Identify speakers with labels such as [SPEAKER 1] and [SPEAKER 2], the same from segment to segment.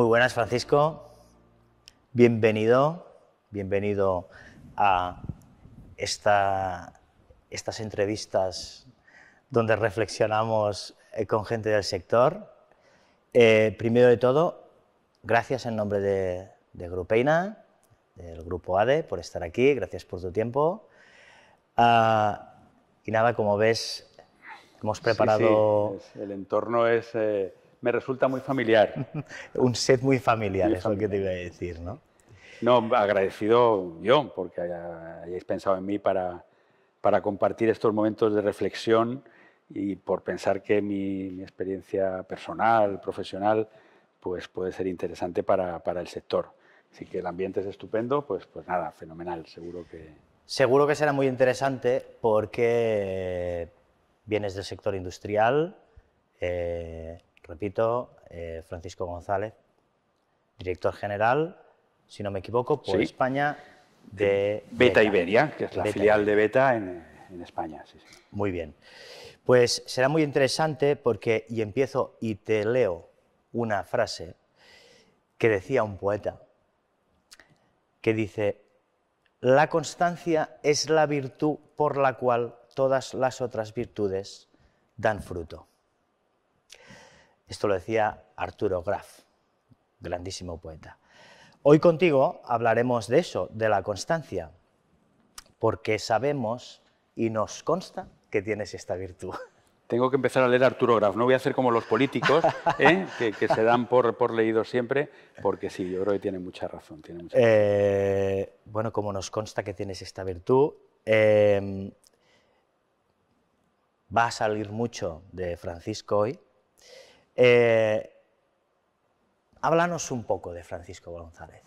[SPEAKER 1] Muy buenas, Francisco. Bienvenido, bienvenido a esta, estas entrevistas donde reflexionamos eh, con gente del sector. Eh, primero de todo, gracias en nombre de, de, Grupeina, del Grupo ADE, por estar aquí, gracias por tu tiempo. Ah, y nada, como ves, hemos preparado...
[SPEAKER 2] El entorno es... Eh, me resulta muy familiar.
[SPEAKER 1] Un set muy familiar, es lo que te iba a decir, ¿no?
[SPEAKER 2] No, agradecido yo, porque hayáis pensado en mí para, para compartir estos momentos de reflexión y por pensar que mi, experiencia personal, profesional, pues puede ser interesante para, para, el sector. Así que el ambiente es estupendo, pues, pues nada, fenomenal, seguro que...
[SPEAKER 1] Seguro que será muy interesante porque vienes del sector industrial, eh, repito, eh, Francisco González, director general, si no me equivoco, por España de Beta, Iberia, que es la filial de Beta en, España. Muy bien. Pues será muy interesante porque, y empiezo y te leo una frase que decía un poeta, que dice, la constancia es la virtud por la cual todas las otras virtudes dan fruto. Esto lo decía Arturo Graf, grandísimo poeta. Hoy contigo hablaremos de eso, de la constancia, porque sabemos y nos consta que tienes esta virtud. Tengo que
[SPEAKER 2] empezar a leer Arturo Graf, no voy a hacer como los políticos, ¿eh? que, se dan por, leídos siempre, porque sí, yo creo que tiene mucha razón.
[SPEAKER 1] Eh, bueno, como nos consta que tienes esta virtud, eh, va a salir mucho de Francisco hoy, eh, háblanos un poco de Francisco González.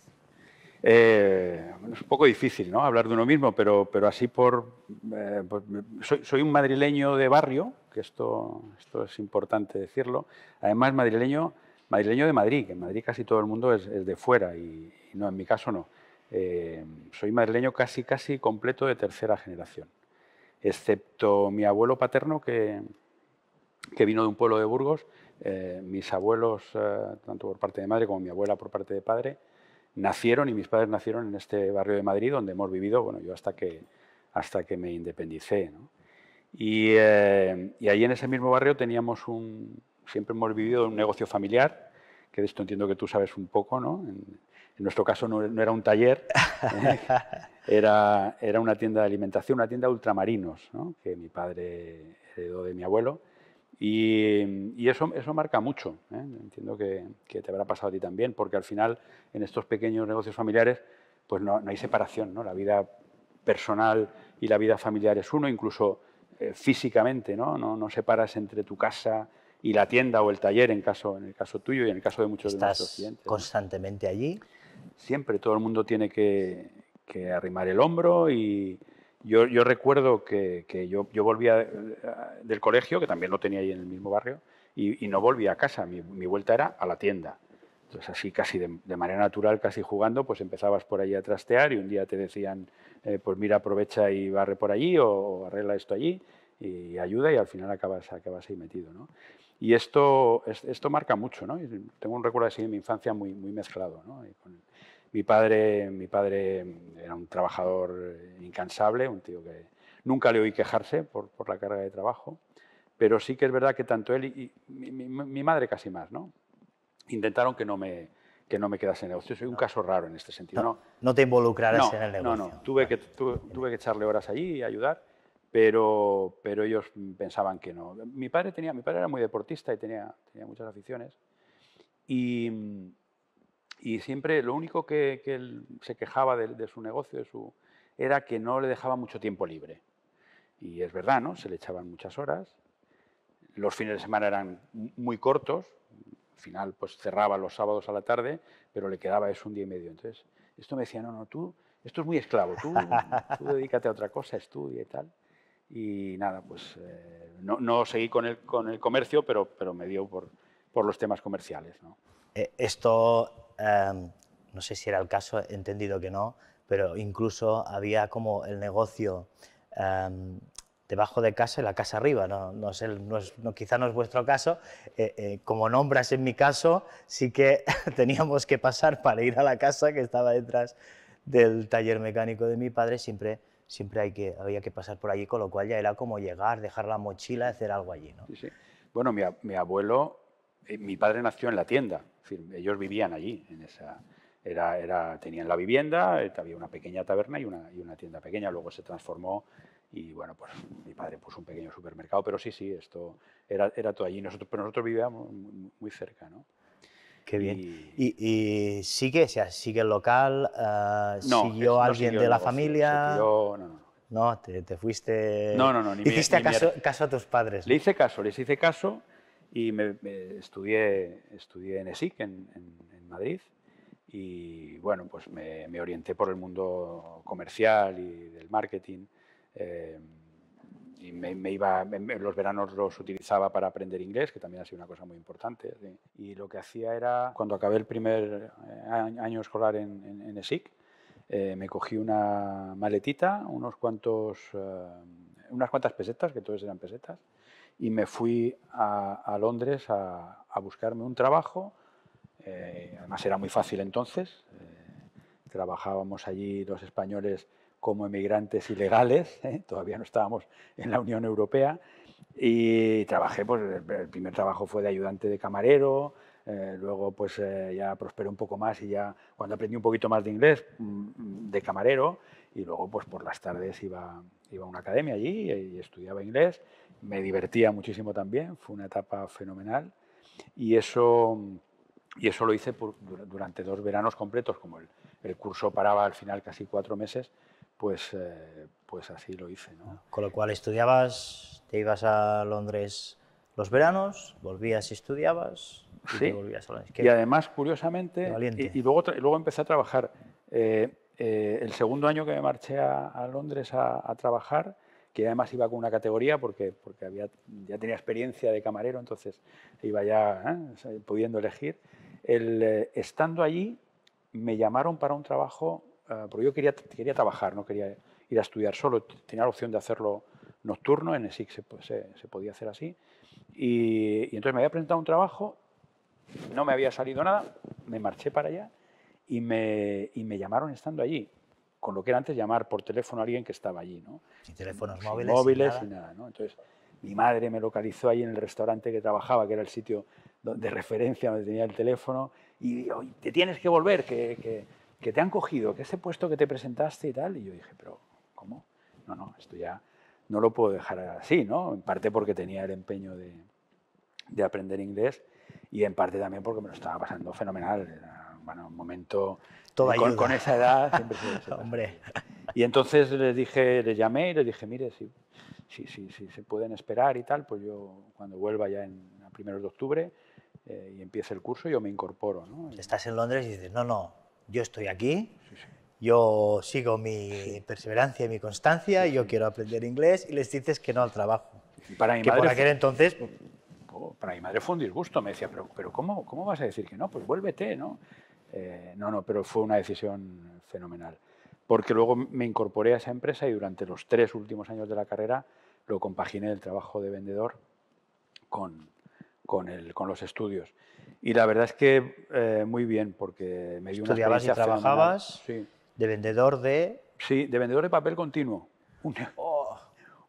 [SPEAKER 2] Eh, es un poco difícil ¿no? hablar de uno mismo, pero, así por... Eh, soy, un madrileño de barrio, que esto, es importante decirlo. Además, madrileño, madrileño de Madrid, que en Madrid casi todo el mundo es, de fuera y, no, en mi caso no. soy madrileño casi, casi completo de tercera generación, excepto mi abuelo paterno que, que vino de un pueblo de Burgos, eh, mis abuelos, eh, tanto por parte de madre como mi abuela por parte de padre, nacieron y mis padres nacieron en este barrio de Madrid donde hemos vivido, bueno, yo hasta que, hasta que me independicé. Eh, y, ahí en ese mismo barrio teníamos un, siempre hemos vivido un negocio familiar, que de esto entiendo que tú sabes un poco, En, nuestro caso no, era un taller, era, una tienda de alimentación, una tienda de ultramarinos, que mi padre heredó de mi abuelo y, eso, eso marca mucho. ¿eh? Entiendo que, te habrá pasado a ti también, porque al final en estos pequeños negocios familiares pues no, hay separación. ¿no? La vida personal y la vida familiar es uno, incluso eh, físicamente. ¿no? ¿no? separas entre tu casa, y la tienda o el taller en, caso, en el caso tuyo y en el caso de muchos de nuestros clientes. constantemente allí? Siempre, todo el mundo tiene que arrimar el hombro y, yo, recuerdo que, yo, yo, volvía del colegio, que también lo tenía ahí en el mismo barrio, y, no volvía a casa, mi, vuelta era a la tienda. Entonces, así casi de, manera natural, casi jugando, pues empezabas por ahí a trastear y un día te decían, eh, pues mira, aprovecha y barre por allí o, arregla esto allí y ayuda y al final acabas, acabas ahí metido. ¿no? Y esto, esto marca mucho, Tengo un recuerdo así de mi infancia muy, muy mezclado, ¿no? con, mi padre, mi padre era un trabajador incansable, un tío que nunca le oí quejarse por, la carga de trabajo, pero sí que es verdad que tanto él y, mi, madre casi más, ¿no? Intentaron que no me que no me quedase en el negocio. Soy un caso raro en este sentido. No,
[SPEAKER 1] no te involucraras en el negocio. No, no.
[SPEAKER 2] Tuve que, tuve que echarle horas allí y ayudar, pero, pero ellos pensaban que no. Mi padre, tenía, mi padre era muy deportista y tenía, tenía muchas aficiones. Y, y siempre lo único que, él se quejaba de, su negocio su, era que no le dejaba mucho tiempo libre. Y es verdad, ¿no? Se le echaban muchas horas, los fines de semana eran muy cortos, al final pues cerraba los sábados a la tarde, pero le quedaba eso un día y medio. Entonces, esto me decía, no, no, tú, esto es muy esclavo, tú, tú dedícate a otra cosa, estudia y tal. Y nada, pues eh, no, no, seguí con el, con el comercio, pero, pero me dio por, por los temas comerciales. ¿no?
[SPEAKER 1] Eh, esto Em, no sé si era el caso, entendido que no, pero incluso había como el negocio em, debajo de casa y la casa arriba. No, no, es, quizá no es vuestro caso. Eh, eh, como nombras en mi caso, sí que teníamos que pasar para ir a la casa que estaba detrás del taller mecánico de mi padre. Siempre, siempre hay que, había que pasar por allí, con lo cual ya era como llegar, dejar la mochila, hacer algo allí. ¿no?
[SPEAKER 2] Bueno, mi abuelo eh, mi padre nació en la tienda, ellos vivían allí, en esa, era, era, tenían la vivienda, eh, había una pequeña taberna y una, y una tienda pequeña, luego se transformó y bueno, pues mi padre puso un pequeño supermercado, pero sí, sí, esto era, era todo allí, nosotros, pero nosotros vivíamos muy cerca, ¿no?
[SPEAKER 1] Qué bien. Y, sigue, sea, sigue el local, eh, siguió alguien de la familia. no, no. No, te, fuiste. No, no, no. Ni Hiciste caso, caso, a tus padres. Le hice caso, les hice
[SPEAKER 2] caso y me, estudié, estudié en ESIC, en, Madrid, y bueno, pues me, orienté por el mundo comercial y del marketing. Eh, y me, iba, los veranos los utilizaba para aprender inglés, que también ha sido una cosa muy importante. Y lo que hacía era, cuando acabé el primer eh, año escolar en, ESIC, eh, me cogí una maletita, unos cuantos, eh, unas cuantas pesetas, que todas eran pesetas, y me fui a, Londres a, buscarme un trabajo. Eh, además era muy fácil entonces. Eh, trabajábamos allí los españoles como emigrantes ilegales, ¿eh? todavía no estábamos en la Unión Europea, y trabajé, pues el primer trabajo fue de ayudante de camarero, luego pues ya prosperé un poco más y ya cuando aprendí un poquito más de inglés, mm, de camarero, y luego pues por las tardes iba, iba a una academia allí y estudiaba inglés, me divertía muchísimo también, fue una etapa fenomenal y eso, y eso lo hice durante dos veranos completos, como el, el, curso paraba al final casi cuatro meses, pues, eh, pues así lo hice. Ah,
[SPEAKER 1] con lo cual estudiabas, te ibas a Londres los veranos, volvías y estudiabas y sí. volvías a y además, curiosamente,
[SPEAKER 2] y, y, luego, luego empecé a trabajar. Eh, eh, el segundo año que me marché a, Londres a, trabajar, que además iba con una categoría porque, porque había, ya tenía experiencia de camarero, entonces iba ya ¿eh? pudiendo elegir, el, eh, estando allí me llamaron para un trabajo, porque yo quería, quería trabajar, no quería ir a estudiar solo, tenía la opción de hacerlo nocturno, en el se, se, podía hacer así, y entonces me había presentado un trabajo, no me había salido nada, me marché para allá y me, y me llamaron estando allí, con lo que era antes llamar por teléfono a alguien que estaba allí. ¿no?
[SPEAKER 1] Sin teléfonos Sin móviles. móviles y
[SPEAKER 2] nada. ¿no? Entonces, mi madre me localizó ahí en el restaurante que trabajaba, que era el sitio de referencia donde tenía el teléfono, y dijo, te tienes que volver, que, que, que, te han cogido, que ese puesto que te presentaste y tal. Y yo dije, pero ¿cómo? No, no, esto ya no lo puedo dejar así, ¿no? En parte porque tenía el empeño de, de aprender inglés y en parte también porque me lo estaba pasando fenomenal bueno, un momento con, esa edad. Siempre Hombre. Y entonces le dije, le llamé y le dije, mire, si, si, si, se pueden esperar y tal, pues yo cuando vuelva
[SPEAKER 1] ya en a primeros de octubre eh, y empiece el curso, yo me incorporo. Estás en Londres y dices, no, no, yo estoy aquí. yo sigo mi perseverancia y mi constancia, yo quiero aprender inglés y les dices que no al trabajo.
[SPEAKER 2] Y para mi que madre por aquel entonces... Para mi madre fue un disgusto, me decía, pero, pero cómo, ¿cómo vas a decir que no? Pues vuélvete, ¿no? Eh, no, no, pero fue una decisión fenomenal. Porque luego me incorporé a esa empresa y durante los tres últimos años de la carrera lo compaginé el trabajo de vendedor con, con, el, con los estudios. Y la verdad es que eh, muy bien, porque me dio una Estudiabas y trabajabas sí. de vendedor de... Sí, de vendedor de papel continuo. Oh.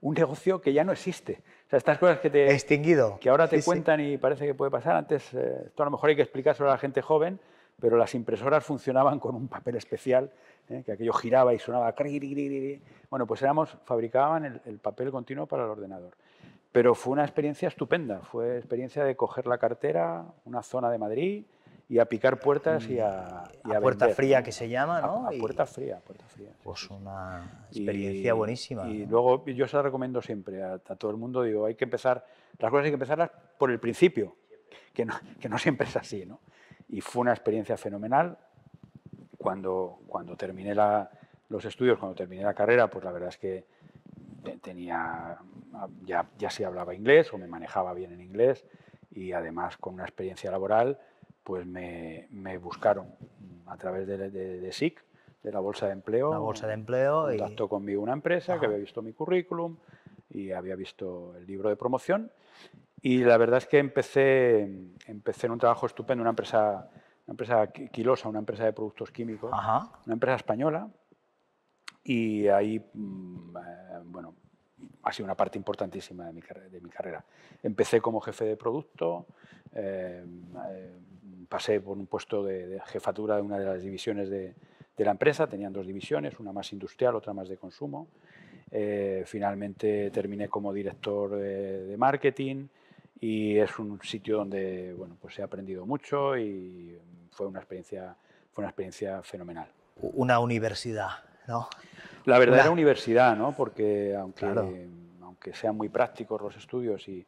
[SPEAKER 2] Un, negocio que ya no existe. O sea, estas cosas que te... Extinguido. Que ahora te cuentan y parece que puede pasar. Antes, eh, esto a lo mejor hay que explicárselo a la gente joven, pero las impresoras funcionaban con un papel especial, ¿eh? que aquello giraba y sonaba. Bueno, pues éramos, fabricaban el, papel continuo para el ordenador. Pero fue una experiencia estupenda, fue experiencia de coger la cartera, una zona de Madrid, y a picar puertas y a, y a, puerta fría que se llama, ¿no? A, puerta fría, puerta fría.
[SPEAKER 1] Pues una experiencia
[SPEAKER 2] buenísima. Y luego yo se la recomiendo siempre a, todo el mundo, digo, hay que empezar, las cosas hay que empezarlas por el principio, que que no siempre es así, ¿no? y fue una experiencia fenomenal. Cuando, cuando terminé la, los estudios, cuando terminé la carrera, pues la verdad es que tenía, ya, ya sí hablaba inglés o me manejaba bien en inglés y además con una experiencia laboral, pues me, me buscaron a través de, de, SIC, de la Bolsa de Empleo. La Bolsa de Empleo. Contactó conmigo una empresa que había visto mi currículum y había visto el libro de promoción y la verdad es que empecé, empecé en un trabajo estupendo, una empresa, una empresa quilosa, una empresa de productos químicos, una empresa española. Y ahí, mm, eh, bueno, ha sido una parte importantísima de mi, de mi carrera. Empecé como jefe de producto, eh, eh, pasé por un puesto de, jefatura de una de las divisiones de, de, la empresa, tenían dos divisiones, una más industrial, otra más de consumo. finalmente terminé como director de, marketing, y es un sitio donde bueno, pues he aprendido mucho y fue una experiencia, fue una experiencia fenomenal.
[SPEAKER 1] Una universidad, ¿no? La verdad era
[SPEAKER 2] universidad, ¿no? Porque aunque, aunque sean muy prácticos los estudios y,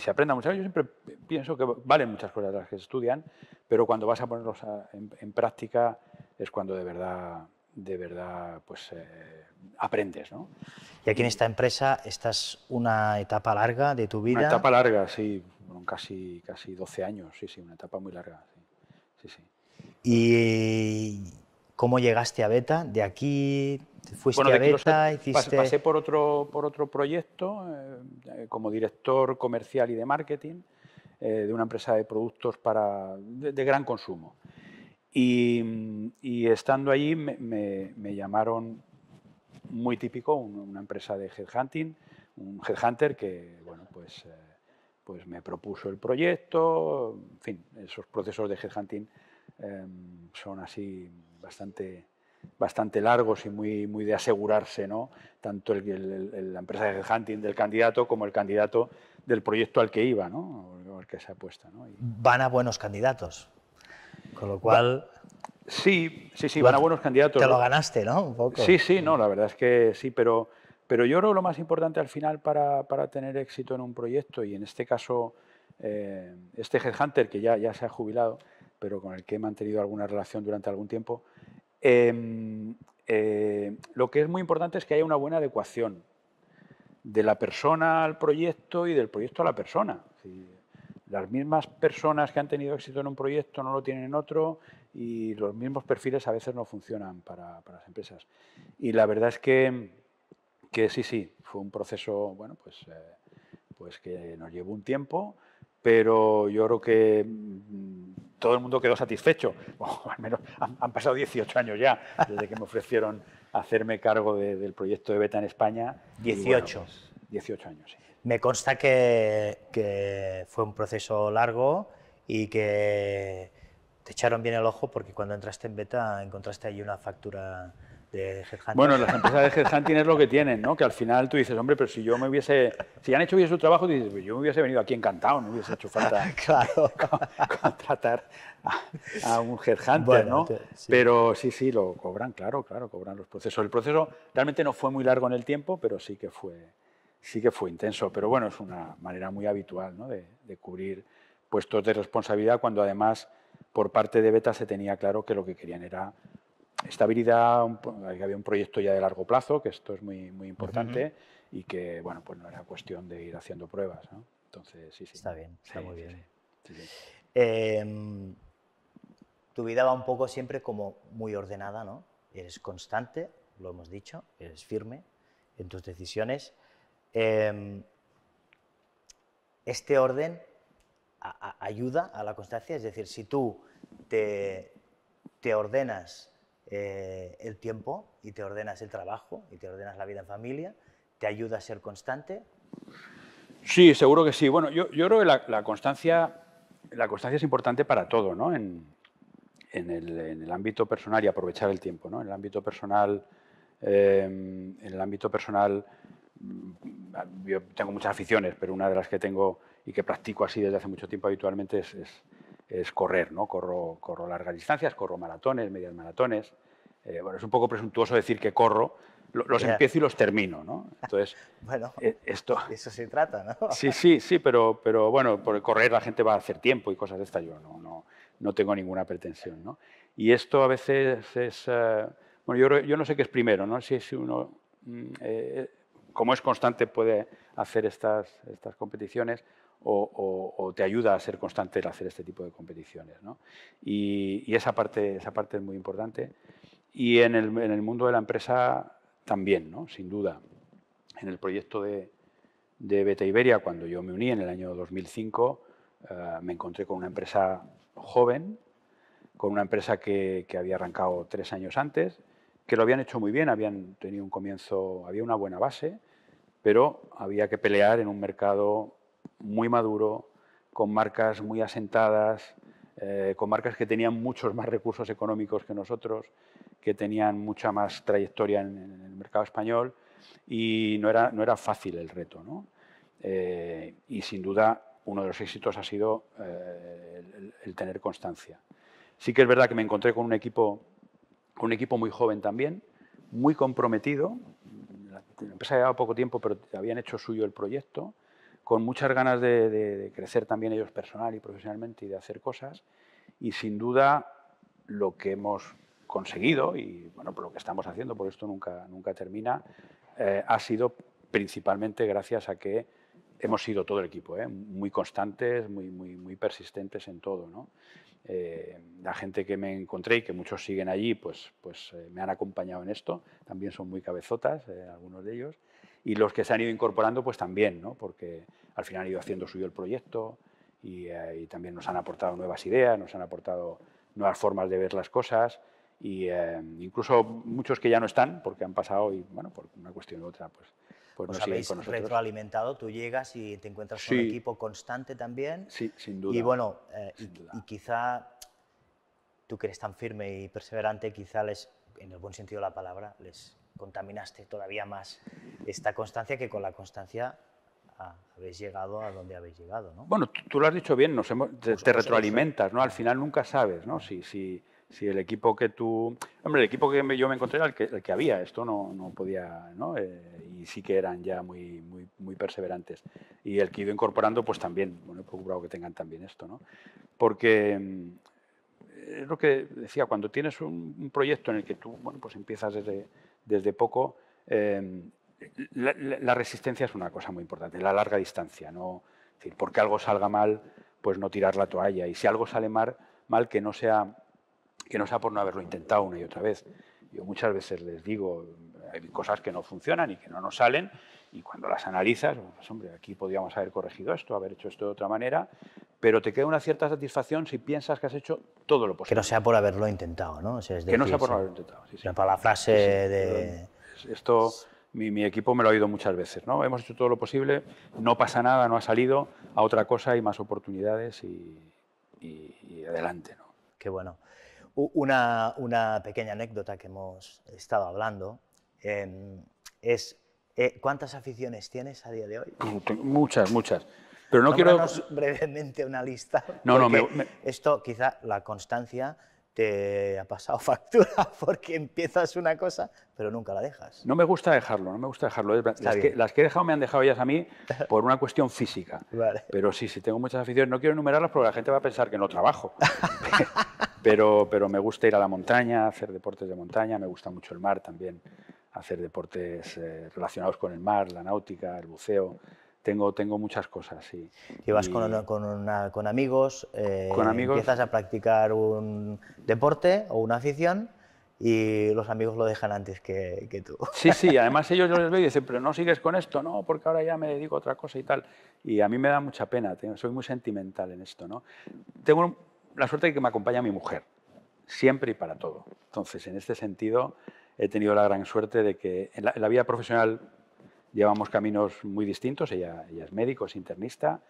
[SPEAKER 2] se aprenda mucho yo siempre pienso que valen muchas cosas las que se estudian, pero cuando vas a ponerlos en práctica es cuando de verdad de verdad pues, eh, aprendes. ¿no?
[SPEAKER 1] Y aquí en esta empresa estás una etapa larga de tu vida. Una etapa larga, sí,
[SPEAKER 2] casi, casi 12 años, sí, sí, una etapa muy larga. Sí, sí,
[SPEAKER 1] ¿Y cómo llegaste a Beta? ¿De aquí fuiste a Beta? Pasé
[SPEAKER 2] por otro, por otro proyecto eh, eh, como director comercial y de marketing de una empresa de productos para, de gran consumo. Mm, y, estando allí me, llamaron, muy típico, una empresa de headhunting, un headhunter que, bueno, pues, eh, pues me propuso el proyecto, en fin, esos procesos de headhunting eh, son así bastante bastante largos y muy, muy de asegurarse, ¿no? tanto el, la empresa de headhunting del candidato como el candidato del proyecto al que iba, ¿no? al que se apuesta. ¿no?
[SPEAKER 1] Van a buenos candidatos. Con lo cual... Sí, sí, sí, van a buenos candidatos. Te lo ganaste, ¿no? Sí,
[SPEAKER 2] sí, no, la verdad es que sí, pero, pero yo creo que lo más importante al final para, tener éxito en un proyecto, y en este caso, eh, este headhunter que ya, ya se ha jubilado, pero con el que he mantenido alguna relación durante algún tiempo, em, eh, lo que es muy importante es que haya una buena adecuación de la persona al proyecto y del proyecto a la persona. Sí las mismas personas que han tenido éxito en un proyecto no lo tienen en otro y los mismos perfiles a veces no funcionan para, las empresas. Y la verdad es que, sí, sí, fue un proceso bueno, pues, eh, pues que nos llevó un tiempo, pero yo creo que mm, todo el mundo quedó satisfecho. al menos han, pasado 18 años ya desde que me ofrecieron hacerme cargo del proyecto de Beta en España. 18. 18
[SPEAKER 1] pues, años, sí. Me consta que, fue un proceso largo y que te echaron bien el ojo porque cuando entraste en beta encontraste ahí una factura de Headhunting. Bueno, las empresas
[SPEAKER 2] de Headhunting es lo que tienen, ¿no? Que al final tú dices, hombre, pero si yo me hubiese... Si han hecho bien su trabajo, dices, pues yo me hubiese venido aquí encantado, no hubiese hecho falta claro. contratar a, un Headhunter, ¿no? Pero sí, sí, lo cobran, claro, claro, cobran los procesos. El proceso realmente no fue muy largo en el tiempo, pero sí que fue sí que fue intenso, pero bueno, es una manera muy habitual ¿no? de, cubrir puestos de responsabilidad cuando además por parte de Beta se tenía claro que lo que querían era estabilidad, había un proyecto ya de largo plazo, que esto es muy, muy importante, y que bueno, pues no era cuestión de ir haciendo pruebas. Entonces, sí, Está bien,
[SPEAKER 1] está muy bien. Em, tu vida va un poco siempre como muy ordenada, ¿no? Eres constante, lo hemos dicho, eres firme en tus decisiones. Em, este orden ayuda a la constancia, es decir, si tú te, ordenas eh, el tiempo y te ordenas el trabajo y te ordenas la vida en familia, ¿te ayuda a ser constante?
[SPEAKER 2] Sí, seguro que sí. Bueno, yo, creo que la, constancia, la constancia es importante para todo, ¿no? En, el, ámbito personal y aprovechar el tiempo, ¿no? En el ámbito personal, em, en el ámbito personal yo tengo muchas aficiones, pero una de las que tengo y que practico así desde hace mucho tiempo habitualmente es, es, correr, ¿no? Corro, corro largas distancias, corro maratones, medias maratones. Eh, bueno, es un poco presuntuoso decir que corro, los empiezo y los termino, ¿no? Entonces,
[SPEAKER 1] bueno, eh, esto... eso se trata, ¿no? sí,
[SPEAKER 2] sí, sí, pero, pero bueno, por correr la gente va a hacer tiempo y cosas de esta, yo no, no, no tengo ninguna pretensión, ¿no? Y esto a veces es... Eh, bueno, yo, yo, no sé qué es primero, ¿no? Si uno... Mm, como es constante, puede hacer estas, estas competiciones o, te ayuda a ser constante el hacer este tipo de competiciones. Y, esa, parte, esa parte es muy importante. Y en el, mundo de la empresa también, sin duda. En el proyecto de, Beta Iberia, cuando yo me uní en el año 2005, eh, me encontré con una empresa joven, con una empresa que había arrancado tres años antes que lo habían hecho muy bien, habían tenido un comienzo, había una buena base, pero había que pelear en un mercado muy maduro, con marcas muy asentadas, eh, con marcas que tenían muchos más recursos económicos que nosotros, que tenían mucha más trayectoria en, el mercado español y no era, no era fácil el reto. Eh, y sin duda uno de los éxitos ha sido eh, el tener constancia. Sí que es verdad que me encontré con un equipo un equipo muy joven también, muy comprometido. La empresa llevaba poco tiempo, pero habían hecho suyo el proyecto, con muchas ganas de, crecer también ellos personal y profesionalmente y de hacer cosas. Y sin duda lo que hemos conseguido y bueno, por lo que estamos haciendo, por esto nunca, nunca termina, eh, ha sido principalmente gracias a que hemos sido todo el equipo, eh, muy constantes, muy, muy, muy persistentes en todo. ¿no? Eh, la gente que me encontré y que muchos siguen allí, pues, pues eh, me han acompañado en esto. También son muy cabezotas, eh, algunos de ellos. Y los que se han ido incorporando, pues también, ¿no? porque al final han ido haciendo suyo el proyecto y, también nos han aportado nuevas ideas, nos han aportado nuevas formas de ver las cosas. Y incluso muchos que ya no están, porque han pasado y, bueno, por una cuestión u otra,
[SPEAKER 1] pues pues os habéis retroalimentado, tú llegas y te encuentras con un equipo constante también. Sí, sin duda. Eh, y bueno, y, quizá tú que eres tan firme y perseverante, quizá les, en el buen sentido de la palabra, les contaminaste todavía más esta constancia que con la constancia habéis llegado a donde habéis llegado. ¿no? Bueno,
[SPEAKER 2] tú, lo has dicho bien, nos te, retroalimentas, ¿no? al final nunca sabes ¿no? si, si el equipo que tú... Hombre, el equipo que yo me encontré era el que, había, esto no, podía, eh, y sí que eran ya muy, muy, perseverantes. Y el que he ido incorporando, pues también, bueno, he procurado que tengan también esto, ¿no? Porque mm, es lo que decía, cuando tienes un, proyecto en el que tú, bueno, pues empiezas desde, desde poco, em, la, resistencia es una cosa muy importante, la larga distancia, ¿no? decir, porque algo salga mal, pues no tirar la toalla. Y si algo sale mal, mal que no sea que no sea por no haberlo intentado una y otra vez. Yo muchas veces les digo, hay cosas que no funcionan y que no nos salen, y cuando las analizas, pues, hombre, aquí podríamos haber corregido esto, haber hecho esto de otra manera, pero te queda una cierta satisfacción si piensas que has hecho todo lo
[SPEAKER 1] posible. Que no sea por haberlo intentado, ¿no? es que no sea por haberlo intentado.
[SPEAKER 2] Sí, sí. Para la frase de... Esto, mi, equipo me lo ha oído muchas veces, ¿no? Hemos hecho todo lo posible, no pasa nada, no ha salido, a otra cosa hay más
[SPEAKER 1] oportunidades y adelante, ¿no? Qué bueno. Una, una pequeña anécdota que hemos estado hablando em, es, eh, ¿cuántas aficiones tienes a día de hoy?
[SPEAKER 2] Muchas, muchas. Pero no quiero...
[SPEAKER 1] brevemente una lista. No, no, Esto quizá la constancia te ha pasado factura porque empiezas una cosa, pero nunca la dejas.
[SPEAKER 2] No me gusta dejarlo, no me gusta dejarlo. Las que, las que, he dejado me han dejado ellas a mí por una cuestión física. Vale. Pero sí, sí, tengo muchas aficiones. No quiero enumerarlas porque la gente va a pensar que no trabajo. pero, me gusta ir a la montaña, hacer deportes de montaña, me gusta mucho el mar también, hacer deportes eh, relacionados con el mar, la náutica, el buceo. Tengo, tengo muchas cosas. Y, vas con, eh,
[SPEAKER 1] con, amigos, empiezas a practicar un deporte o una afición y los amigos lo dejan antes que, tú.
[SPEAKER 2] Sí, sí, además ellos yo les veo y dicen, pero no sigues con esto, no, porque ahora ya me dedico a otra cosa y tal. Y a mí me da mucha pena, soy muy sentimental en esto, ¿no? Tengo la suerte de que me acompaña mi mujer, siempre y para todo. Entonces, en este sentido, he tenido la gran suerte de que en la, vida profesional llevamos caminos muy distintos. Ella, es médico, es internista.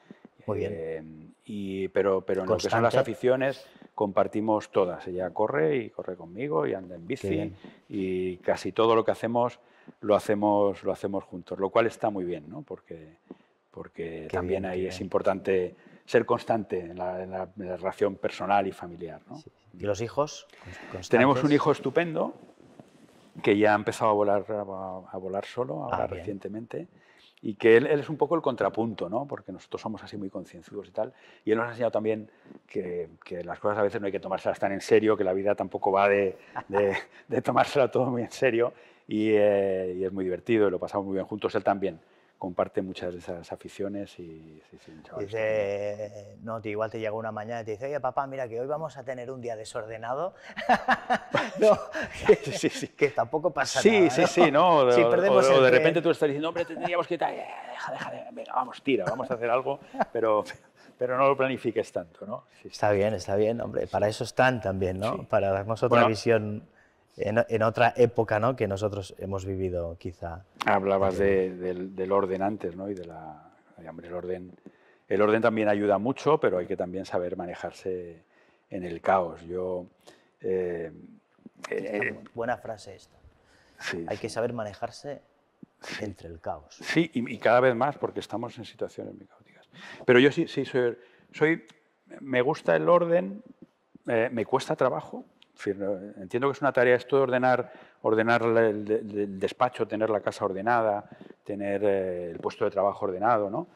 [SPEAKER 2] Muy eh, y, pero, pero en lo que son las aficiones compartimos todas. Ella corre y corre conmigo y anda en bici y casi todo lo que hacemos lo hacemos, lo hacemos juntos, lo cual está muy bien, ¿no? porque, porque también ahí es importante ser constante en la, relación personal y familiar. ¿no? ¿Y los hijos? Tenemos un hijo estupendo que ya ha empezado a volar, a, volar solo ah, recientemente y que él, es un poco el contrapunto, ¿no? porque nosotros somos así muy concienzudos y tal, y él nos ha enseñado también que, las cosas a veces no hay que tomárselas tan en serio, que la vida tampoco va de, de, tomársela todo muy en serio, eh, y, es muy divertido, y lo pasamos muy bien juntos, él también comparte muchas de esas aficiones y
[SPEAKER 1] sí, sí, chaval, Dice, no, te, igual te llega una mañana y te dice, oye papá, mira que hoy vamos a tener un día desordenado. no, que, sí, sí, que tampoco pasa sí, nada. Sí, sí, sí, no. o, de repente
[SPEAKER 2] tú estás diciendo, hombre, tendríamos que... Eh, deja, deja, venga, vamos, tira, vamos a hacer algo, pero pero no lo planifiques tanto, ¿no?
[SPEAKER 1] está bien, está bien, hombre, para eso están también, ¿no? Para darnos otra visión en, otra época ¿no? que nosotros hemos vivido quizá. Hablabas
[SPEAKER 2] eh, del, orden antes, ¿no? Y de la... el orden, el orden también ayuda mucho, pero hay que también saber manejarse en el caos. Yo... Eh,
[SPEAKER 1] eh buena frase esta. Sí, hay que saber manejarse entre el caos. Sí, y, cada vez más, porque estamos en situaciones muy caóticas. Pero yo sí, sí soy,
[SPEAKER 2] soy... Me gusta el orden, eh, me cuesta trabajo, Entiendo que es una tarea esto de ordenar, ordenar el, despacho, tener la casa ordenada, tener eh, el puesto de trabajo ordenado, ¿no?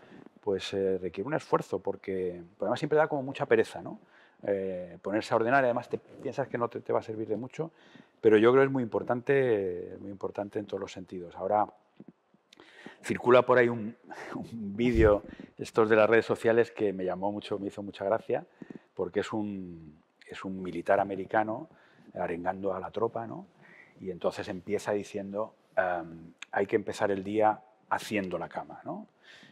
[SPEAKER 2] Pues eh, requiere un esfuerzo porque, además siempre da como mucha pereza, ¿no? Eh, ponerse a ordenar, y además te piensas que no te, va a servir de mucho, pero yo creo que es muy importante, muy importante en todos los sentidos. Ahora circula por ahí un, un vídeo, estos de las redes sociales, que me llamó mucho, me hizo mucha gracia, porque es un, es un militar americano arengando a la tropa, ¿no? Y entonces empieza diciendo, em, hay que empezar el día haciendo la cama, ¿no?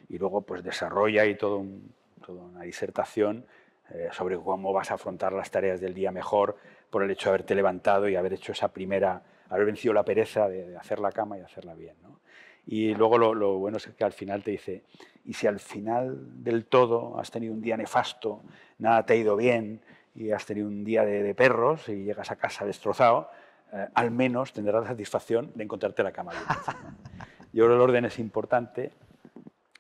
[SPEAKER 2] Y luego pues desarrolla ahí todo toda una disertación eh, sobre cómo vas a afrontar las tareas del día mejor por el hecho de haberte levantado y haber hecho esa primera, haber vencido la pereza de, hacer la cama y hacerla bien, Y luego lo, bueno es que al final te dice, y si al final del todo has tenido un día nefasto, nada te ha ido bien, y has tenido un día de, perros y llegas a casa destrozado, eh, al menos tendrás la satisfacción de encontrarte la cama. Yo creo que el orden es importante,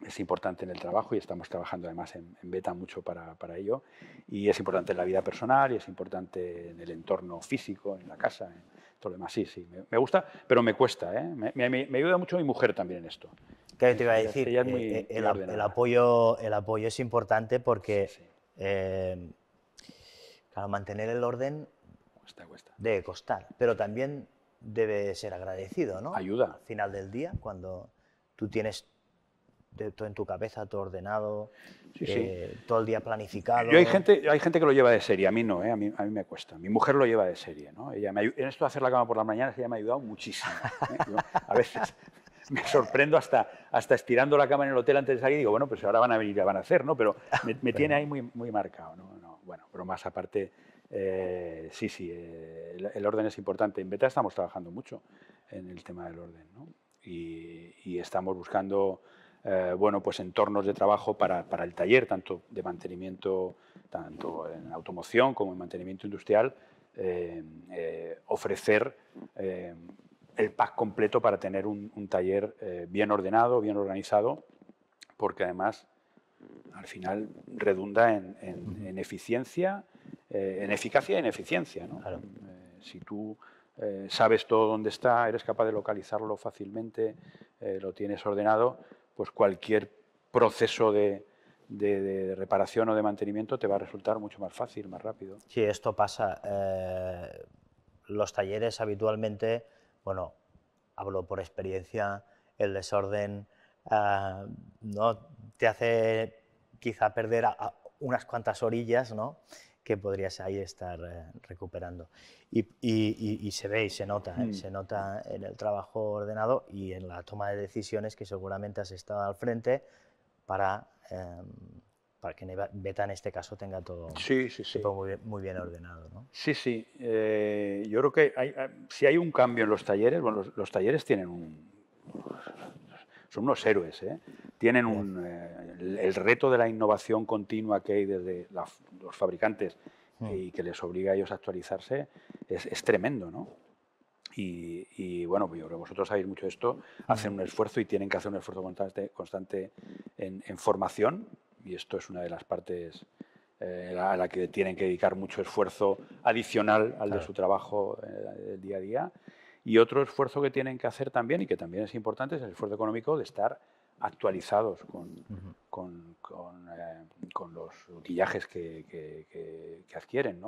[SPEAKER 2] es importante en el trabajo y estamos trabajando además en, beta mucho para, ello. Y es importante en la vida personal y es importante en el entorno físico, en la casa, en todo lo demás. Sí, sí, me, gusta, pero me cuesta. ¿eh? Me, ayuda mucho mi mujer también en
[SPEAKER 1] esto. ¿Qué te iba a decir, eh, el, apoyo, el apoyo es importante porque para mantener el orden debe costar, pero también debe ser agradecido, ¿no? Ayuda. Al final del día, cuando tú tienes todo en tu cabeza, todo ordenado, eh, todo el día planificado. Yo hay gente,
[SPEAKER 2] hay gente que lo lleva de serie, a mí no, ¿eh? a, mí, a mí me cuesta. Mi mujer lo lleva de serie, ¿no? Ella me, en esto de hacer la cama por las mañanas ella me ha ayudado muchísimo. ¿eh? a veces me sorprendo hasta, hasta estirando la cama en el hotel antes de salir y digo, bueno, pues ahora van a venir, y van a hacer, ¿no? Pero me, me tiene ahí muy, muy marcado, ¿no? bueno, más aparte, eh, sí, sí, eh, el, orden es importante. En Beta estamos trabajando mucho en el tema del orden y, estamos buscando eh, bueno, pues entornos de trabajo para, el taller, tanto de mantenimiento, tanto en automoción como en mantenimiento industrial, ofrecer el pack completo para tener un taller bien ordenado, bien organizado, porque además al final redunda en, eficiencia, eh, en eficacia y en eficiencia. Eh, si tú eh, sabes todo dónde está, eres capaz de localizarlo fácilmente, lo tienes ordenado, pues cualquier proceso de, reparación o de mantenimiento te va a resultar mucho más fácil, más rápido.
[SPEAKER 1] Sí, esto pasa. los talleres habitualmente, bueno, hablo por experiencia, el desorden, ah, ¿no? te hace quizá perder unas cuantas orillas, ¿no? que podrías ahí estar eh, recuperando. Y, se ve y se nota, ¿eh? mm. se nota en el trabajo ordenado y en la toma de decisiones que seguramente has estado al frente para, em, para que Beta en este caso tenga todo sí, Muy, bien, ordenado. ¿no? Sí, sí. Eh, yo
[SPEAKER 2] creo que si hay un cambio en los talleres, bueno, los talleres tienen un son unos héroes. ¿eh? Tienen eh, el, reto de la innovación continua que hay desde los fabricantes mm. y que les obliga a ellos a actualizarse es, tremendo. ¿no? Y, bueno, yo creo que vosotros sabéis mucho esto, mm. hacen un esfuerzo y tienen que hacer un esfuerzo constante, en, formación y esto es una de las partes eh, a la que tienen que dedicar mucho esfuerzo adicional al de su trabajo día a día y otro esfuerzo que tienen que hacer también, y que también es importante, es el esfuerzo económico de estar actualizados con, eh, los utillajes que, adquieren.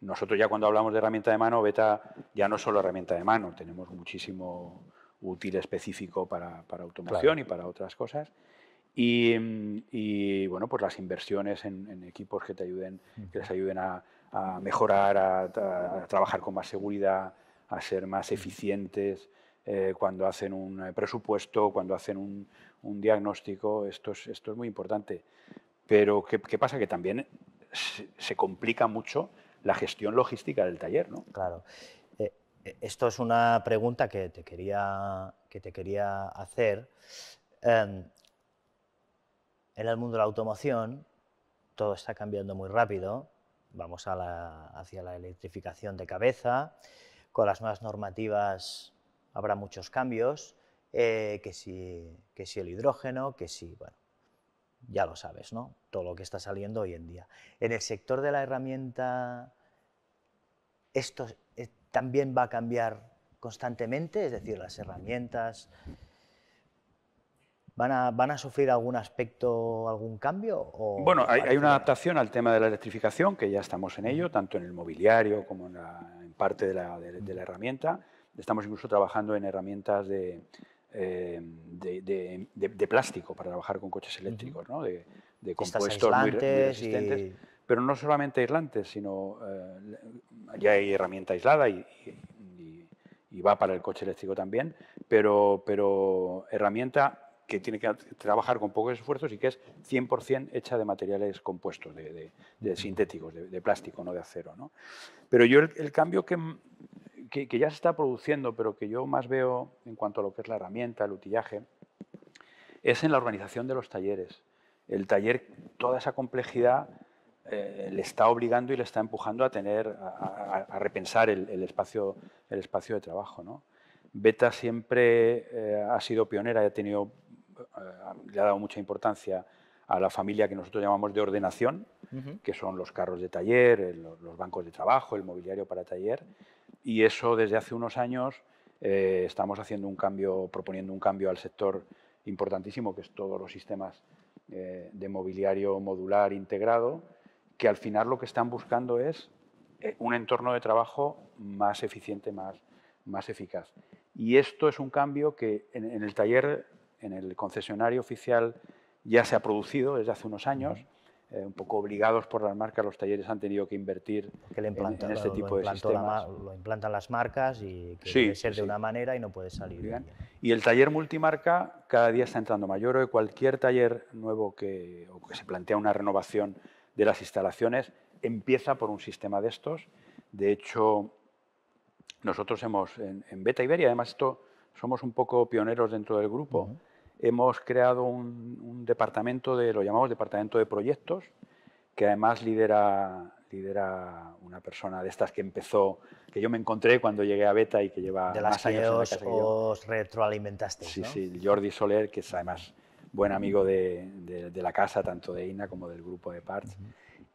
[SPEAKER 2] Nosotros ya cuando hablamos de herramienta de mano, Beta ya no es solo herramienta de mano, tenemos muchísimo útil específico para, para automoción y para otras cosas. Y, bueno, pues las inversiones en, equipos que te ayuden, que les ayuden a, mejorar, a trabajar con más seguridad, a ser más eficientes eh, cuando hacen un eh, presupuesto, cuando hacen un, diagnóstico. Esto es, esto es, muy importante. Pero ¿qué, pasa? Que también se, complica mucho la gestión logística del
[SPEAKER 1] taller. ¿no? Claro. Eh, esto es una pregunta que te quería, que te quería hacer. Em, en el mundo de la automoción todo está cambiando muy rápido. Vamos hacia la electrificación de cabeza con las nuevas normativas habrá muchos cambios, eh, que, si, que si el hidrógeno, que si, bueno, ya lo sabes, ¿no? Todo lo que está saliendo hoy en día. En el sector de la herramienta, ¿esto eh, también va a cambiar constantemente? Es decir, las herramientas, ¿Van a, sufrir algún aspecto, algún cambio? bueno, hay, una adaptación
[SPEAKER 2] al tema de la electrificación, que ya estamos en ello, tanto en el mobiliario como en, parte de la, herramienta. Estamos incluso trabajando en herramientas de, eh, de plástico para trabajar con coches eléctricos, ¿no? de, compuestos muy, resistentes. Pero no solamente aislantes, sino eh, ya hay herramienta aislada y, va para el coche eléctrico también, pero, pero herramienta que tiene que trabajar con pocos esfuerzos y que es 100% hecha de materiales compuestos, de, sintéticos, de, plástico, no de acero. ¿no? Pero yo el, cambio que, que, ya se está produciendo, pero que yo más veo en cuanto a lo que es la herramienta, el utillaje, es en la organización de los talleres. El taller, toda esa complejidad eh, le está obligando y le está empujando a tener, a, repensar el, espacio, el espacio de trabajo. Beta siempre eh, ha sido pionera y ha tenido eh, le ha dado mucha importancia a la familia que nosotros llamamos de ordenación, que son los carros de taller, los bancos de trabajo, el mobiliario para taller. Y eso desde hace unos años eh, estamos haciendo un cambio, proponiendo un cambio al sector importantísimo, que es todos los sistemas eh, de mobiliario modular integrado, que al final lo que están buscando es un entorno de trabajo más eficiente, más, más eficaz. Y esto es un cambio que en el taller en el concesionario oficial ya se ha producido desde hace unos años. Eh, un poco obligados por las marcas, los talleres han tenido que invertir en, este tipo de sistemas. lo
[SPEAKER 1] implantan las marcas y que debe ser de una manera y no puede salir. Bien.
[SPEAKER 2] Y el taller multimarca cada día está entrando mayor. Hoy cualquier taller nuevo que, se plantea una renovación de las instalaciones empieza por un sistema de estos. De hecho, nosotros hemos en, Beta Iberia, además esto somos un poco pioneros dentro del grupo hemos creado un, departamento, de, lo llamamos departamento de proyectos, que además lidera, lidera una persona de estas que empezó, que yo me encontré cuando llegué a Beta y que lleva de más años De
[SPEAKER 1] os, Sí, sí,
[SPEAKER 2] Jordi Soler, que es además buen amigo de, la casa, tanto de INA como del grupo de Parts.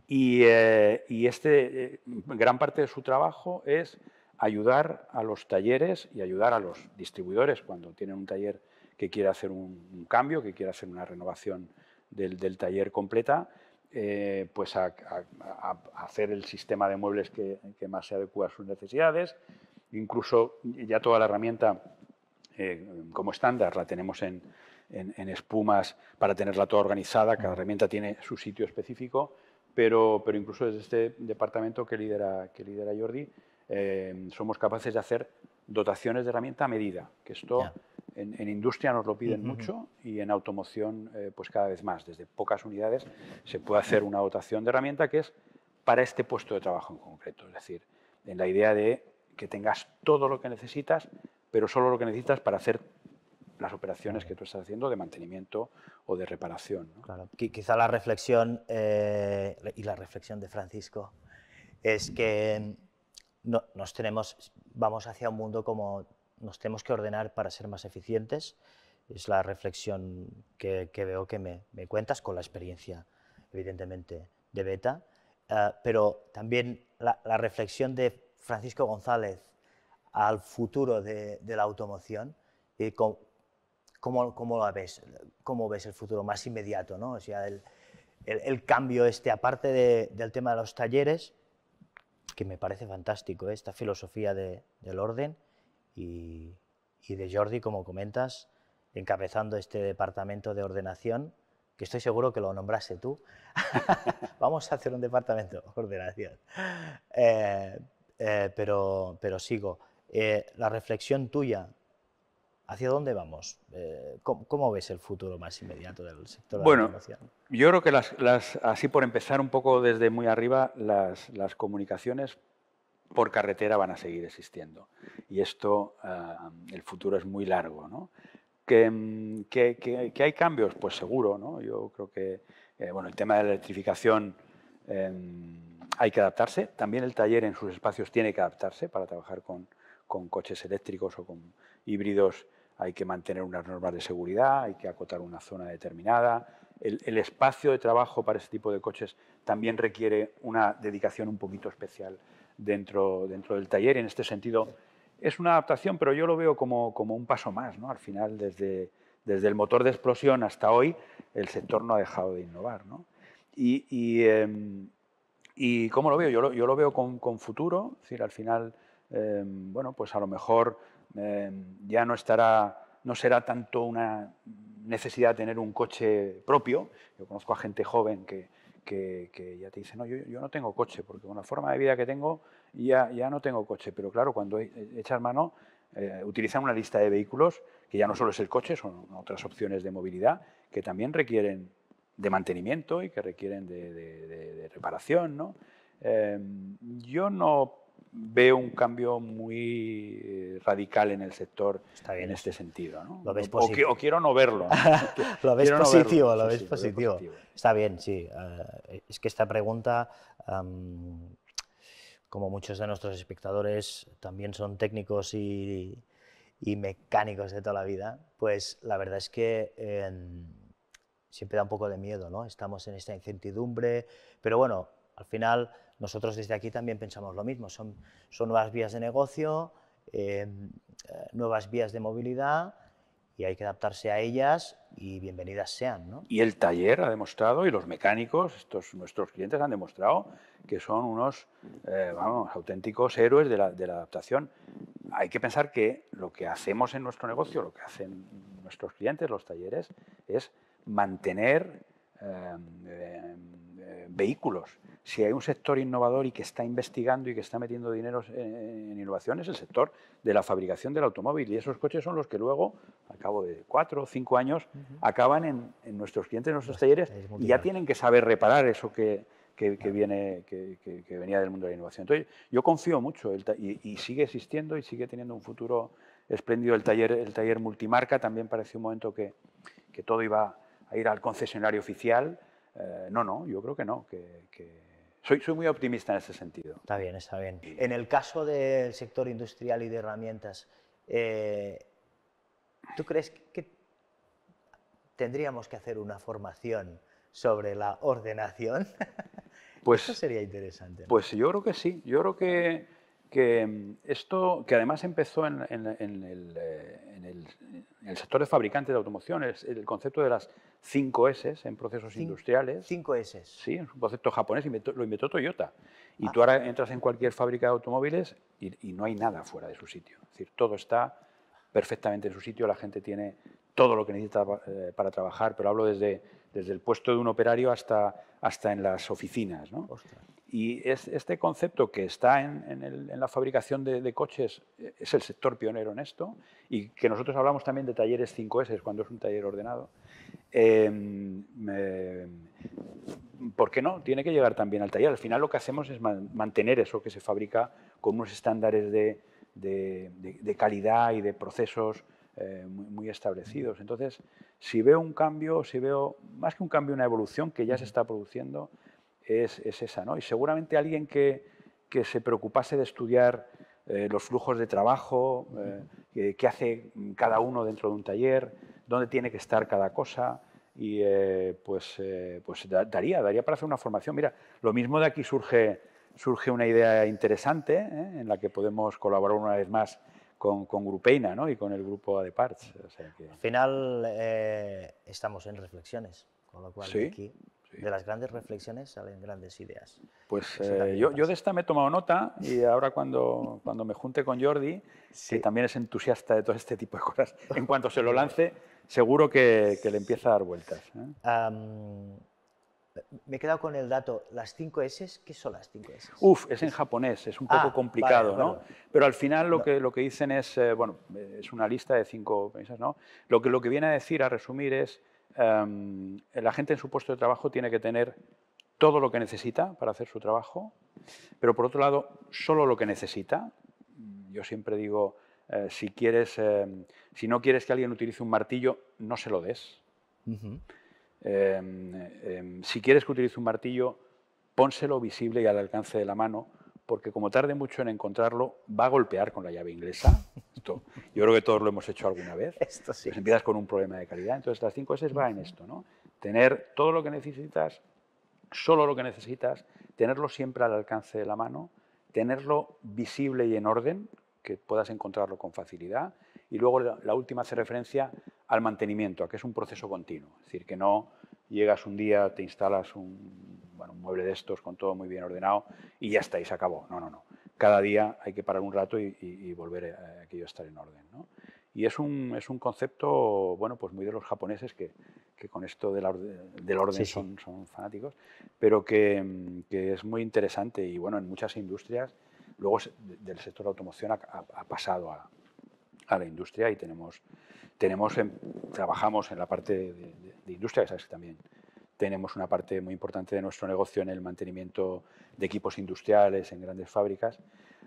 [SPEAKER 2] y, eh, y, este, eh, gran parte de su trabajo es ayudar a los talleres y ayudar a los distribuidores cuando tienen un taller que quiera hacer un, cambio, que quiera hacer una renovación del, taller completa, eh, pues a, hacer el sistema de muebles que, más se adecua a sus necesidades. Incluso ya toda la herramienta eh, como estándar la tenemos en, espumas para tenerla toda organizada, cada herramienta tiene su sitio específico, pero, pero incluso desde este departamento que lidera, que lidera Jordi, eh, somos capaces de hacer dotaciones de herramienta a medida, que esto... En, industria nos lo piden mucho y en automoción eh, pues cada vez más. Desde pocas unidades se puede hacer una dotación de herramienta que es para este puesto de trabajo en concreto. Es decir, en la idea de que
[SPEAKER 1] tengas todo lo que
[SPEAKER 2] necesitas,
[SPEAKER 1] pero solo lo que necesitas para
[SPEAKER 2] hacer las operaciones que tú estás haciendo de mantenimiento o de reparación.
[SPEAKER 1] Quizá la reflexión eh, y la reflexión de Francisco es que nos tenemos, vamos hacia un mundo como nos tenemos que ordenar para ser más eficientes. Es la reflexión que, veo que me, cuentas con la experiencia, evidentemente, de Beta, ah, pero también la, reflexión de Francisco González al futuro de, la automoción y ¿Cómo, ¿cómo, ves? ¿Cómo ves el futuro más inmediato? ¿no? O sea, el, cambio este, aparte del tema de los talleres, que me parece fantástico, ¿eh? esta filosofía del orden, y, de Jordi, como comentas, encabezando este departamento de ordenación, que estoy seguro que lo nombraste tú. Vamos a hacer un departamento de ordenación. Eh, eh, pero, pero sigo. Eh, la reflexión tuya, ¿hacia dónde vamos? ¿cómo, ves el futuro más inmediato del sector de bueno, la
[SPEAKER 2] Yo creo que las, así por empezar un poco desde muy arriba, las, las comunicaciones por carretera van a seguir existiendo. Y esto, eh, el futuro es muy largo. ¿no? ¿Que, mm, hay cambios, pues seguro. Yo creo que eh, bueno, el tema de la electrificación em, hay que adaptarse. También el taller en sus espacios tiene que adaptarse para trabajar con, coches eléctricos o con híbridos hay que mantener unas normas de seguridad, hay que acotar una zona determinada. El, espacio de trabajo para este tipo de coches también requiere una dedicación un poquito especial dentro, dentro del taller. Y en este sentido, es una adaptación, pero yo lo veo como, como un paso más. ¿no? Al final, desde, desde el motor de explosión hasta hoy, el sector no ha dejado de innovar. ¿no? Y, y, em, y, cómo lo veo? Yo lo, yo lo veo con, con, futuro. decir, al final, em, bueno, pues a lo mejor em, ya no estará no será tanto una necesidad de tener un coche propio. Yo conozco a gente joven que, que, ya te dicen, no, yo, no tengo coche, porque con la forma de vida que tengo ya, ya no tengo coche. Pero claro, cuando e, e, echas mano, eh, utilizan una lista de vehículos, que ya no solo es el coche, son otras opciones de movilidad, que también requieren de mantenimiento y que requieren de, reparación. Em, yo no veo un cambio muy eh, radical en el sector Está bien. en este sentido. o, quiero no verlo.
[SPEAKER 1] lo ves positivo, Lo, ves positivo. Está bien, sí. Eh, es que esta pregunta, como muchos de nuestros espectadores también son técnicos y, mecánicos de toda la vida, pues la verdad es que... Em, siempre da un poco de miedo, ¿no? Estamos en esta incertidumbre, pero bueno, al final nosotros desde aquí también pensamos lo mismo, son, son nuevas vías de negocio, eh, eh, nuevas vías de movilidad y hay que adaptarse a ellas y bienvenidas sean.
[SPEAKER 2] Y el taller ha demostrado, y los mecánicos, estos, nuestros clientes han demostrado que son unos eh, auténticos héroes de la, adaptación. Hay que pensar que lo que hacemos en nuestro negocio, lo que hacen nuestros clientes, los talleres, es mantener vehículos. Si hay un sector innovador y que está investigando y que está metiendo dinero en, innovación, es el sector de la fabricación del automóvil. Y esos coches son los que luego, a cabo de cuatro o cinco años, acaban en, nuestros clientes, en nuestros talleres, y ya tienen que saber reparar eso que, viene, que, venía del mundo de la innovación. Entonces, yo confío mucho y, y, sigue existiendo y sigue teniendo un futuro espléndido. El taller, el taller multimarca también pareció un momento que, todo iba a ir al concesionario oficial eh, no, no, yo creo que no, que, Soy, muy optimista en ese sentido. Está bien, está bien.
[SPEAKER 1] En el caso del sector industrial y de herramientas, eh, ¿tú crees que tendríamos que hacer una formación sobre la ordenación? Pues, Eso sería interesante.
[SPEAKER 2] Pues yo creo que sí. Yo creo que que mm, esto, que además empezó en, en, eh, el, sector de fabricantes de automoción, es el concepto de las 5 S en procesos industriales. 5 S. Sí, es un concepto japonés, lo inventó Toyota. Y ah. tú ahora entras en cualquier fábrica de automóviles y, no hay nada fuera de su sitio. Es decir, todo está perfectamente en su sitio, la gente tiene todo lo que necesita eh, para trabajar, pero hablo desde, desde el puesto de un operario hasta, hasta en las oficinas. ¿no? Y es, este concepto que está en, la fabricación de, coches eh, es el sector pionero en esto, y que nosotros hablamos también de talleres 5S cuando es un taller ordenado. Em, em, ¿Por qué no? Tiene que llegar también al taller. Al final lo que hacemos es mantener eso que se fabrica con unos estándares de, calidad y de procesos eh, muy, muy, establecidos. Entonces, si veo un cambio, si veo más que un cambio, una evolución que ya se está produciendo, es, esa. ¿no? Y seguramente alguien que, se preocupase de estudiar eh, los flujos de trabajo, eh, eh, qué hace cada uno dentro de un taller, dónde tiene que estar cada cosa, y pues, pues daría, daría para hacer una formación. Mira, lo mismo de aquí surge, surge una idea interesante en la que podemos colaborar una vez más con, con, Grupeina ¿no? y con el grupo ADEPARTS. Al
[SPEAKER 1] final estamos en reflexiones, con lo cual aquí de las grandes reflexiones salen grandes ideas.
[SPEAKER 2] Pues eh, yo, de esta me he tomado nota y ahora cuando, cuando me junte con Jordi, que también es entusiasta de todo este tipo de cosas, en cuanto se lo lance, seguro que, le empieza a dar vueltas.
[SPEAKER 1] ¿eh? me he quedado con el dato, las 5 S, ¿qué son las 5 S?
[SPEAKER 2] Uf, es en japonés, es un poco ah, complicado, ¿no? Pero al final lo, que, lo que dicen es, eh, bueno, es una lista de cinco cosas. ¿no? Lo que, lo que viene a decir, a resumir, es Em, la gente en su puesto de trabajo tiene que tener todo lo que necesita para hacer su trabajo, pero por otro lado, solo lo que necesita. Yo siempre digo, eh, em, si, no quieres que alguien utilice un martillo, no se lo des. Em, si quieres que utilice un martillo, pónselo visible y al alcance de la mano, porque como tarde mucho en encontrarlo, va a golpear con la llave inglesa. yo creo que todos lo hemos hecho alguna vez. Esto pues empiezas con un problema de calidad. Entonces, las cinco S va en esto, ¿no? Tener todo lo que necesitas, solo lo que necesitas, tenerlo siempre al alcance de la mano, tenerlo visible y en orden, que puedas encontrarlo con facilidad. Y luego la última hace referencia al mantenimiento, a que es un proceso continuo. Es decir, que no llegas un día, te instalas un un mueble de estos con todo muy bien ordenado y ya está, y se acabó. No, no, no. Cada día hay que parar un rato y, volver eh, a estar en orden. ¿no? Y es un, es un concepto, bueno, pues muy de los japoneses que, que con esto del orden Son, fanáticos, pero que, que, es muy interesante y bueno, en muchas industrias, luego del sector de automoción ha, pasado a, a la industria y tenemos, tenemos trabajamos en la parte de, industria, que sabes que también tenemos una parte muy importante de nuestro negocio en el mantenimiento de equipos industriales, en grandes fábricas.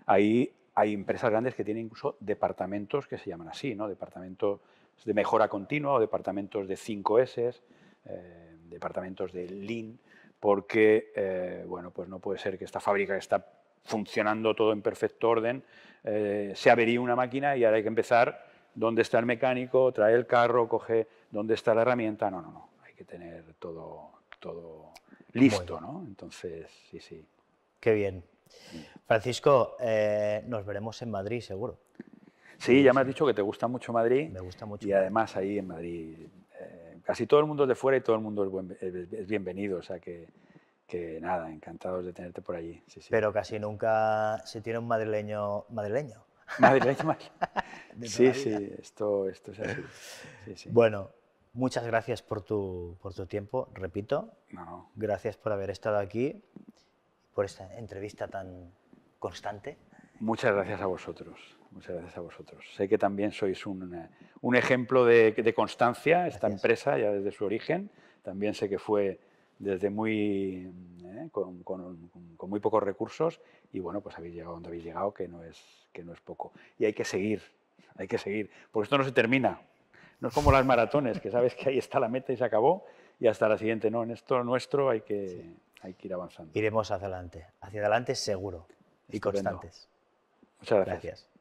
[SPEAKER 2] Ahí hay empresas grandes que tienen incluso departamentos que se llaman así, ¿no? departamentos de mejora continua o departamentos de 5S, eh, departamentos de Lean, porque eh, bueno, pues no puede ser que esta fábrica que está funcionando todo en perfecto orden, eh, se avería una máquina y ahora hay que empezar dónde está el mecánico, trae el carro, coge dónde está la
[SPEAKER 1] herramienta. No, no, no
[SPEAKER 2] que tener todo, todo listo, ¿no?
[SPEAKER 1] Entonces, sí, sí. Qué bien. Francisco, eh, nos veremos en Madrid seguro. Sí, ya me has dicho que te gusta mucho Madrid. Me gusta mucho. Y además ahí en Madrid
[SPEAKER 2] eh, casi todo el mundo es de fuera y todo el mundo es, bienvenido. O sea que, que, nada, encantados
[SPEAKER 1] de tenerte por allí. Pero casi nunca se tiene un madrileño madrileño. Madrileño, sí, sí,
[SPEAKER 2] esto, esto es
[SPEAKER 1] así. bueno, Muchas gracias por tu, por tu tiempo, repito. Gracias por haber estado aquí, por esta entrevista tan constante. Muchas gracias a vosotros, muchas gracias a vosotros.
[SPEAKER 2] Sé que también sois un, eh, ejemplo de, constancia, esta empresa ya desde su origen, también sé que fue desde muy, eh, con, muy pocos recursos y bueno, pues habéis llegado donde habéis llegado, que no, es, que no es poco. Y hay que seguir, hay que seguir, porque esto no se termina. No es como las maratones, que sabes que ahí está la meta y se acabó y hasta la siguiente. No, en esto nuestro hay que, hay que ir avanzando. Iremos
[SPEAKER 1] hacia adelante, hacia adelante seguro y constantes. Muchas gracias.